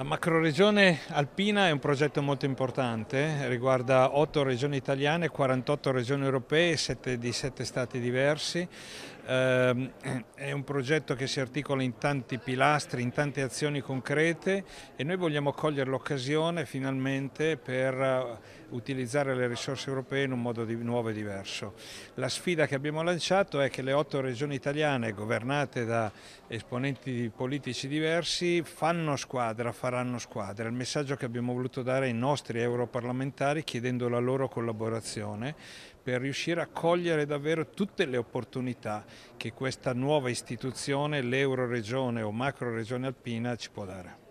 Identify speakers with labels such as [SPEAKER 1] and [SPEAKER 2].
[SPEAKER 1] La macroregione alpina è un progetto molto importante, riguarda 8 regioni italiane, 48 regioni europee, 7 di 7 stati diversi. Ehm, eh, è un progetto che si articola in tanti pilastri, in tante azioni concrete e noi vogliamo cogliere l'occasione finalmente per eh, utilizzare le risorse europee in un modo nuovo e diverso. La sfida che abbiamo lanciato è che le otto regioni italiane governate da esponenti politici diversi fanno squadra, faranno squadra. Il messaggio che abbiamo voluto dare ai nostri europarlamentari chiedendo la loro collaborazione per riuscire a cogliere davvero tutte le opportunità che questa nuova istituzione, l'Euroregione o macroregione alpina ci può dare.